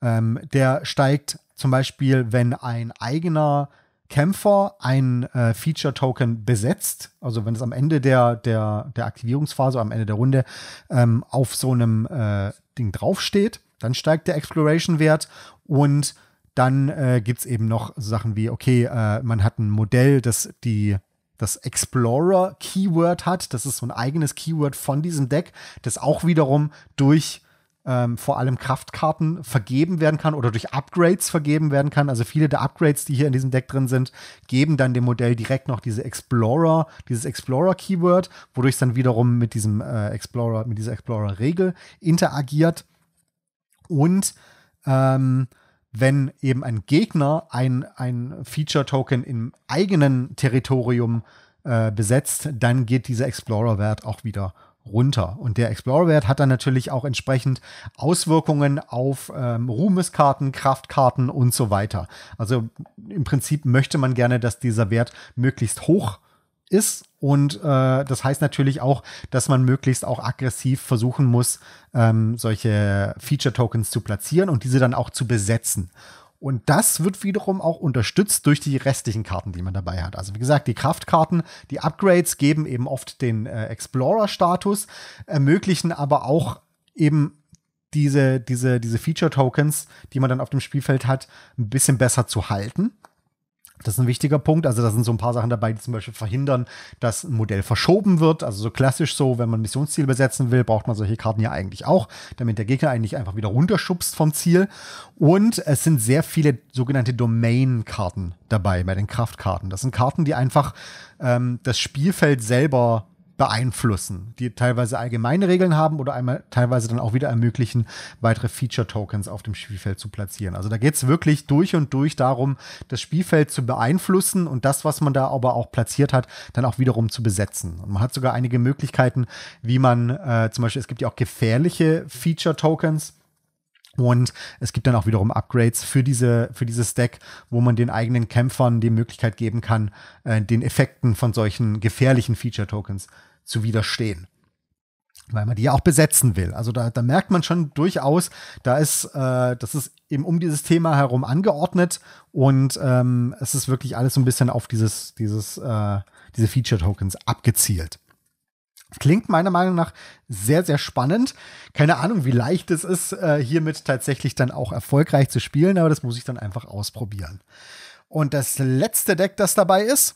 Ähm, der steigt zum Beispiel, wenn ein eigener Kämpfer ein äh, Feature-Token besetzt, also wenn es am Ende der, der, der Aktivierungsphase, am Ende der Runde ähm, auf so einem äh, Ding draufsteht, dann steigt der Exploration-Wert und dann äh, gibt es eben noch Sachen wie, okay, äh, man hat ein Modell, das die das Explorer-Keyword hat. Das ist so ein eigenes Keyword von diesem Deck, das auch wiederum durch ähm, vor allem Kraftkarten vergeben werden kann oder durch Upgrades vergeben werden kann. Also viele der Upgrades, die hier in diesem Deck drin sind, geben dann dem Modell direkt noch diese Explorer, dieses Explorer-Keyword, wodurch es dann wiederum mit diesem äh, Explorer, mit dieser Explorer-Regel interagiert. Und ähm, wenn eben ein Gegner ein, ein Feature-Token im eigenen Territorium äh, besetzt, dann geht dieser Explorer-Wert auch wieder runter. Und der Explorer-Wert hat dann natürlich auch entsprechend Auswirkungen auf ähm, Ruhmeskarten, Kraftkarten und so weiter. Also im Prinzip möchte man gerne, dass dieser Wert möglichst hoch ist. Und äh, das heißt natürlich auch, dass man möglichst auch aggressiv versuchen muss, ähm, solche Feature-Tokens zu platzieren und diese dann auch zu besetzen. Und das wird wiederum auch unterstützt durch die restlichen Karten, die man dabei hat. Also wie gesagt, die Kraftkarten, die Upgrades geben eben oft den äh, Explorer-Status, ermöglichen aber auch eben diese, diese, diese Feature-Tokens, die man dann auf dem Spielfeld hat, ein bisschen besser zu halten. Das ist ein wichtiger Punkt. Also da sind so ein paar Sachen dabei, die zum Beispiel verhindern, dass ein Modell verschoben wird. Also so klassisch so, wenn man Missionsziel besetzen will, braucht man solche Karten ja eigentlich auch, damit der Gegner eigentlich einfach wieder runterschubst vom Ziel. Und es sind sehr viele sogenannte Domain-Karten dabei bei den Kraftkarten. Das sind Karten, die einfach ähm, das Spielfeld selber beeinflussen, die teilweise allgemeine Regeln haben oder einmal teilweise dann auch wieder ermöglichen, weitere Feature-Tokens auf dem Spielfeld zu platzieren. Also da geht es wirklich durch und durch darum, das Spielfeld zu beeinflussen und das, was man da aber auch platziert hat, dann auch wiederum zu besetzen. Und man hat sogar einige Möglichkeiten, wie man äh, zum Beispiel, es gibt ja auch gefährliche Feature-Tokens. Und es gibt dann auch wiederum Upgrades für diese, für dieses Deck, wo man den eigenen Kämpfern die Möglichkeit geben kann, äh, den Effekten von solchen gefährlichen Feature-Tokens zu widerstehen. Weil man die ja auch besetzen will. Also da, da merkt man schon durchaus, da ist, äh, das ist eben um dieses Thema herum angeordnet und ähm, es ist wirklich alles so ein bisschen auf dieses, dieses, äh, diese Feature-Tokens abgezielt. Klingt meiner Meinung nach sehr, sehr spannend. Keine Ahnung, wie leicht es ist, äh, hiermit tatsächlich dann auch erfolgreich zu spielen, aber das muss ich dann einfach ausprobieren. Und das letzte Deck, das dabei ist,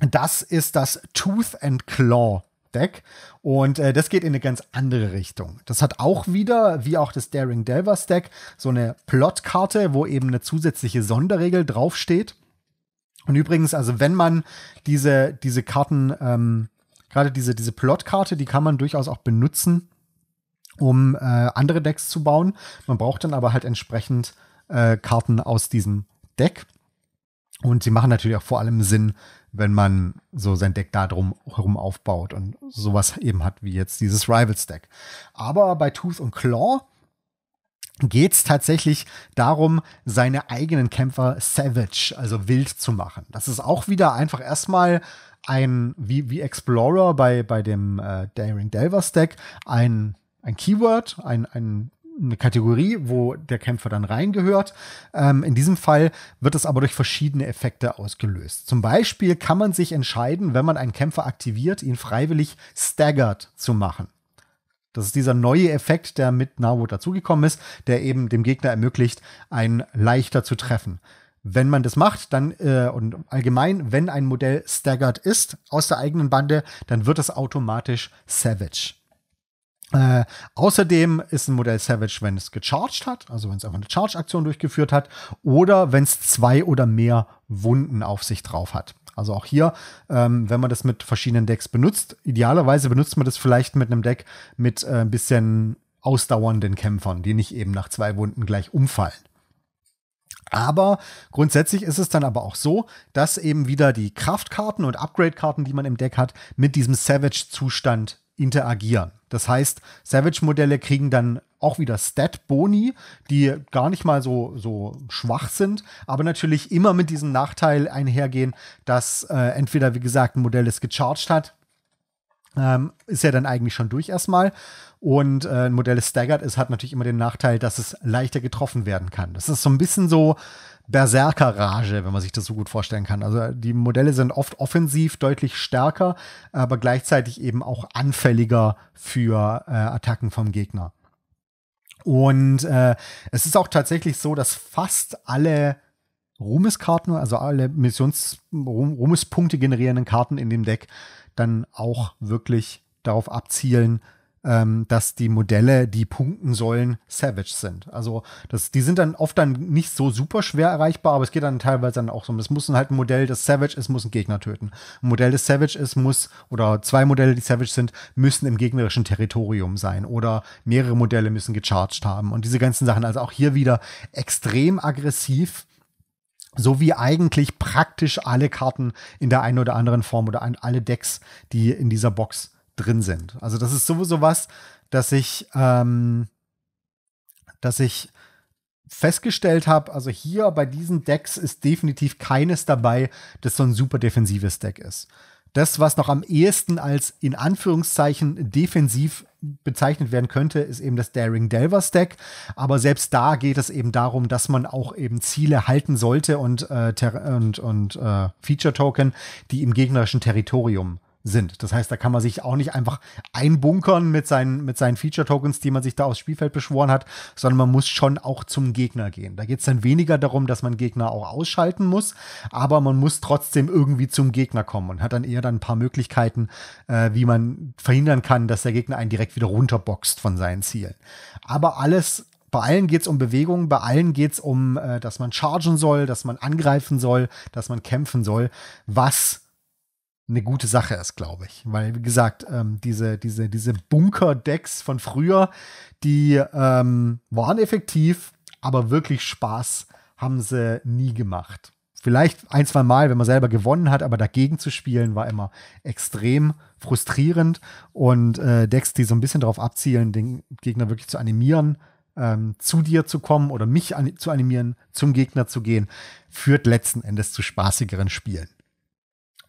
das ist das Tooth and Claw Deck. Und äh, das geht in eine ganz andere Richtung. Das hat auch wieder, wie auch das Daring Delvers Deck, so eine Plotkarte, wo eben eine zusätzliche Sonderregel draufsteht. Und übrigens, also wenn man diese, diese Karten, ähm, gerade diese, diese Plotkarte, die kann man durchaus auch benutzen, um äh, andere Decks zu bauen. Man braucht dann aber halt entsprechend äh, Karten aus diesem Deck. Und sie machen natürlich auch vor allem Sinn, wenn man so sein Deck da drum herum aufbaut und sowas eben hat wie jetzt dieses Rivals Deck. Aber bei Tooth und Claw geht es tatsächlich darum, seine eigenen Kämpfer savage, also wild zu machen. Das ist auch wieder einfach erstmal ein, wie, wie Explorer bei, bei dem äh, Daring Delver Stack, ein, ein Keyword, ein, ein eine Kategorie, wo der Kämpfer dann reingehört. Ähm, in diesem Fall wird es aber durch verschiedene Effekte ausgelöst. Zum Beispiel kann man sich entscheiden, wenn man einen Kämpfer aktiviert, ihn freiwillig staggered zu machen. Das ist dieser neue Effekt, der mit Nawo dazugekommen ist, der eben dem Gegner ermöglicht, einen leichter zu treffen. Wenn man das macht, dann äh, und allgemein, wenn ein Modell staggered ist aus der eigenen Bande, dann wird es automatisch savage. Äh, außerdem ist ein Modell Savage, wenn es gecharged hat, also wenn es einfach eine Charge-Aktion durchgeführt hat, oder wenn es zwei oder mehr Wunden auf sich drauf hat. Also auch hier, ähm, wenn man das mit verschiedenen Decks benutzt, idealerweise benutzt man das vielleicht mit einem Deck mit äh, ein bisschen ausdauernden Kämpfern, die nicht eben nach zwei Wunden gleich umfallen. Aber grundsätzlich ist es dann aber auch so, dass eben wieder die Kraftkarten und Upgrade-Karten, die man im Deck hat, mit diesem Savage-Zustand interagieren. Das heißt, Savage-Modelle kriegen dann auch wieder Stat-Boni, die gar nicht mal so, so schwach sind, aber natürlich immer mit diesem Nachteil einhergehen, dass äh, entweder, wie gesagt, ein Modell es gecharged hat, ähm, ist ja dann eigentlich schon durch erstmal. Und äh, ein Modell, das staggert ist, hat natürlich immer den Nachteil, dass es leichter getroffen werden kann. Das ist so ein bisschen so, Berserker-Rage, wenn man sich das so gut vorstellen kann. Also die Modelle sind oft offensiv deutlich stärker, aber gleichzeitig eben auch anfälliger für äh, Attacken vom Gegner. Und äh, es ist auch tatsächlich so, dass fast alle Ruhmeskarten, also alle Missions Ruhmespunkte generierenden Karten in dem Deck dann auch wirklich darauf abzielen, ähm, dass die Modelle, die punkten sollen, Savage sind. Also das, die sind dann oft dann nicht so super schwer erreichbar, aber es geht dann teilweise dann auch so. Es muss halt ein Modell, das Savage ist, muss ein Gegner töten. Ein Modell, das Savage ist, muss, oder zwei Modelle, die Savage sind, müssen im gegnerischen Territorium sein. Oder mehrere Modelle müssen gecharged haben. Und diese ganzen Sachen, also auch hier wieder extrem aggressiv so wie eigentlich praktisch alle Karten in der einen oder anderen Form oder an alle Decks, die in dieser Box drin sind. Also das ist sowieso was, dass ich, ähm, dass ich festgestellt habe, also hier bei diesen Decks ist definitiv keines dabei, das so ein super defensives Deck ist. Das, was noch am ehesten als in Anführungszeichen defensiv bezeichnet werden könnte, ist eben das Daring Delver Stack. Aber selbst da geht es eben darum, dass man auch eben Ziele halten sollte und, äh, und, und äh, Feature Token, die im gegnerischen Territorium sind. Das heißt, da kann man sich auch nicht einfach einbunkern mit seinen, mit seinen Feature-Tokens, die man sich da aufs Spielfeld beschworen hat, sondern man muss schon auch zum Gegner gehen. Da geht es dann weniger darum, dass man Gegner auch ausschalten muss, aber man muss trotzdem irgendwie zum Gegner kommen und hat dann eher dann ein paar Möglichkeiten, äh, wie man verhindern kann, dass der Gegner einen direkt wieder runterboxt von seinen Zielen. Aber alles bei allen geht's um Bewegung, bei allen geht's um, äh, dass man chargen soll, dass man angreifen soll, dass man kämpfen soll, was eine gute Sache ist, glaube ich. Weil, wie gesagt, ähm, diese, diese, diese Bunker-Decks von früher, die ähm, waren effektiv, aber wirklich Spaß haben sie nie gemacht. Vielleicht ein, zwei Mal, wenn man selber gewonnen hat, aber dagegen zu spielen, war immer extrem frustrierend. Und äh, Decks, die so ein bisschen darauf abzielen, den Gegner wirklich zu animieren, ähm, zu dir zu kommen oder mich an, zu animieren, zum Gegner zu gehen, führt letzten Endes zu spaßigeren Spielen.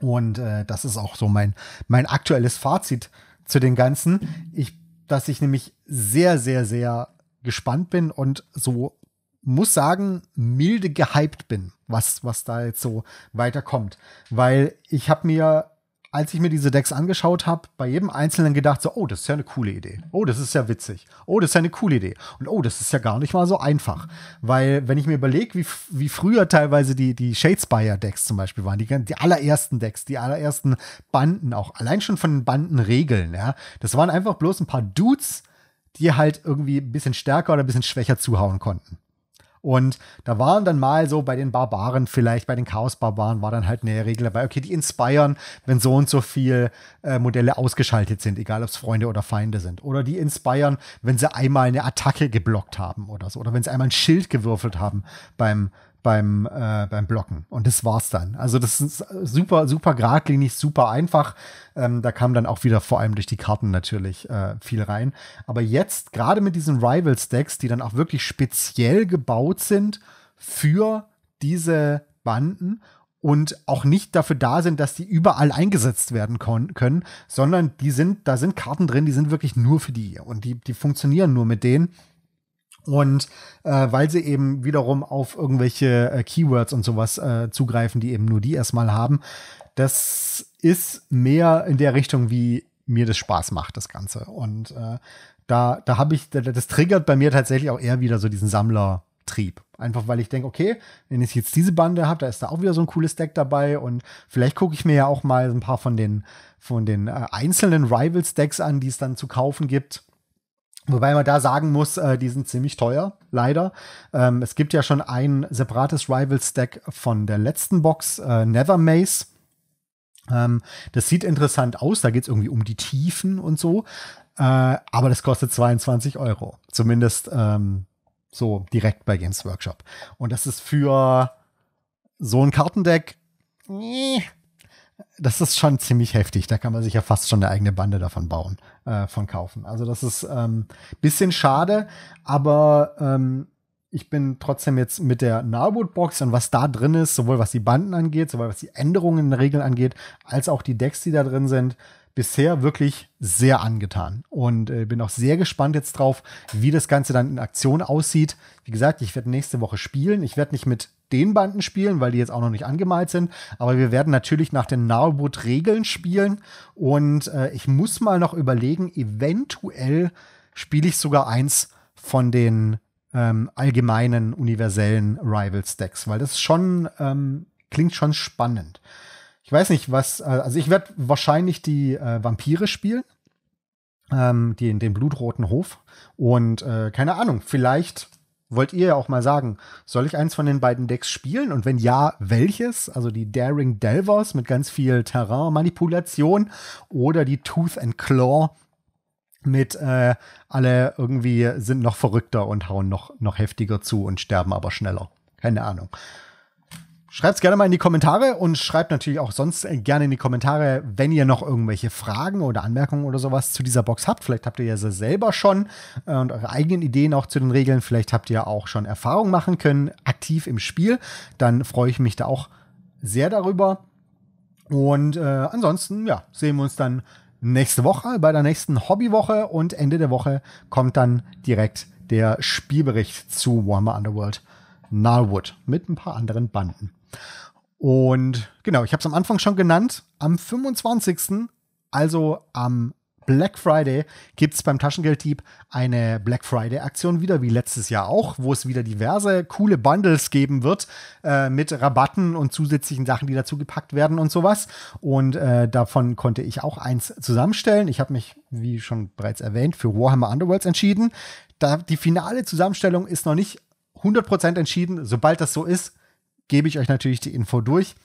Und äh, das ist auch so mein, mein aktuelles Fazit zu den Ganzen. Ich, dass ich nämlich sehr, sehr, sehr gespannt bin und so muss sagen, milde gehypt bin, was, was da jetzt so weiterkommt. Weil ich habe mir als ich mir diese Decks angeschaut habe, bei jedem Einzelnen gedacht, so, oh, das ist ja eine coole Idee. Oh, das ist ja witzig. Oh, das ist ja eine coole Idee. Und oh, das ist ja gar nicht mal so einfach. Weil, wenn ich mir überlege, wie, wie früher teilweise die, die Shadespire-Decks zum Beispiel waren, die, die allerersten Decks, die allerersten Banden auch, allein schon von den Bandenregeln, ja, das waren einfach bloß ein paar Dudes, die halt irgendwie ein bisschen stärker oder ein bisschen schwächer zuhauen konnten. Und da waren dann mal so bei den Barbaren vielleicht, bei den Chaos-Barbaren war dann halt eine Regel dabei, okay, die inspiren, wenn so und so viel äh, Modelle ausgeschaltet sind, egal ob es Freunde oder Feinde sind. Oder die inspiren, wenn sie einmal eine Attacke geblockt haben oder so. Oder wenn sie einmal ein Schild gewürfelt haben beim beim, äh, beim Blocken. Und das war's dann. Also das ist super, super geradlinig, super einfach. Ähm, da kam dann auch wieder vor allem durch die Karten natürlich äh, viel rein. Aber jetzt, gerade mit diesen Rival-Stacks, die dann auch wirklich speziell gebaut sind für diese Banden und auch nicht dafür da sind, dass die überall eingesetzt werden können, sondern die sind, da sind Karten drin, die sind wirklich nur für die und die, die funktionieren nur mit denen. Und äh, weil sie eben wiederum auf irgendwelche äh, Keywords und sowas äh, zugreifen, die eben nur die erstmal haben, das ist mehr in der Richtung, wie mir das Spaß macht, das Ganze. Und äh, da, da habe ich, das triggert bei mir tatsächlich auch eher wieder so diesen Sammlertrieb. Einfach weil ich denke, okay, wenn ich jetzt diese Bande habe, da ist da auch wieder so ein cooles Deck dabei und vielleicht gucke ich mir ja auch mal ein paar von den, von den äh, einzelnen Rivals-Decks an, die es dann zu kaufen gibt Wobei man da sagen muss, äh, die sind ziemlich teuer, leider. Ähm, es gibt ja schon ein separates Rival-Stack von der letzten Box, äh, Never Maze. Ähm, das sieht interessant aus, da geht es irgendwie um die Tiefen und so. Äh, aber das kostet 22 Euro. Zumindest ähm, so direkt bei Games Workshop. Und das ist für so ein Kartendeck. Nee, das ist schon ziemlich heftig. Da kann man sich ja fast schon eine eigene Bande davon bauen, äh, von kaufen. Also das ist ähm, bisschen schade, aber ähm, ich bin trotzdem jetzt mit der Narwood-Box und was da drin ist, sowohl was die Banden angeht, sowohl was die Änderungen in den Regeln angeht, als auch die Decks, die da drin sind, bisher wirklich sehr angetan und äh, bin auch sehr gespannt jetzt drauf, wie das Ganze dann in Aktion aussieht. Wie gesagt, ich werde nächste Woche spielen. Ich werde nicht mit den Banden spielen, weil die jetzt auch noch nicht angemalt sind. Aber wir werden natürlich nach den Narwood-Regeln spielen. Und äh, ich muss mal noch überlegen, eventuell spiele ich sogar eins von den ähm, allgemeinen, universellen Rival-Stacks, weil das schon ähm, klingt schon spannend. Ich weiß nicht, was, äh, also ich werde wahrscheinlich die äh, Vampire spielen. Ähm, die den blutroten Hof. Und äh, keine Ahnung, vielleicht wollt ihr ja auch mal sagen, soll ich eins von den beiden Decks spielen? Und wenn ja, welches? Also die Daring Delvers mit ganz viel Terrain-Manipulation oder die Tooth and Claw mit äh, alle irgendwie sind noch verrückter und hauen noch, noch heftiger zu und sterben aber schneller. Keine Ahnung. Schreibt es gerne mal in die Kommentare und schreibt natürlich auch sonst äh, gerne in die Kommentare, wenn ihr noch irgendwelche Fragen oder Anmerkungen oder sowas zu dieser Box habt. Vielleicht habt ihr ja sie selber schon äh, und eure eigenen Ideen auch zu den Regeln. Vielleicht habt ihr auch schon Erfahrung machen können, aktiv im Spiel. Dann freue ich mich da auch sehr darüber. Und äh, ansonsten, ja, sehen wir uns dann nächste Woche bei der nächsten Hobbywoche und Ende der Woche kommt dann direkt der Spielbericht zu Warmer Underworld Narwood mit ein paar anderen Banden. Und genau, ich habe es am Anfang schon genannt. Am 25., also am Black Friday, gibt es beim Taschengelddieb eine Black Friday-Aktion wieder, wie letztes Jahr auch, wo es wieder diverse coole Bundles geben wird äh, mit Rabatten und zusätzlichen Sachen, die dazu gepackt werden und sowas. Und äh, davon konnte ich auch eins zusammenstellen. Ich habe mich, wie schon bereits erwähnt, für Warhammer Underworlds entschieden. Da die finale Zusammenstellung ist noch nicht 100% entschieden. Sobald das so ist, gebe ich euch natürlich die Info durch.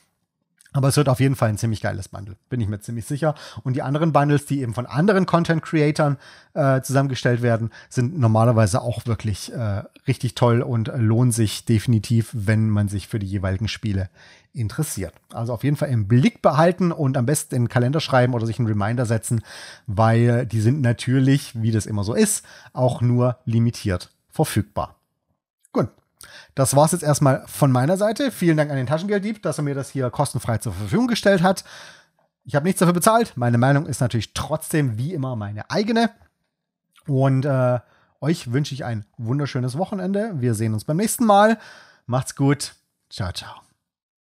Aber es wird auf jeden Fall ein ziemlich geiles Bundle, bin ich mir ziemlich sicher. Und die anderen Bundles, die eben von anderen Content-Creatern äh, zusammengestellt werden, sind normalerweise auch wirklich äh, richtig toll und lohnen sich definitiv, wenn man sich für die jeweiligen Spiele interessiert. Also auf jeden Fall im Blick behalten und am besten in den Kalender schreiben oder sich einen Reminder setzen, weil die sind natürlich, wie das immer so ist, auch nur limitiert verfügbar. Gut, das war es jetzt erstmal von meiner Seite. Vielen Dank an den Taschengelddieb, dass er mir das hier kostenfrei zur Verfügung gestellt hat. Ich habe nichts dafür bezahlt. Meine Meinung ist natürlich trotzdem wie immer meine eigene. Und äh, euch wünsche ich ein wunderschönes Wochenende. Wir sehen uns beim nächsten Mal. Macht's gut. Ciao, ciao.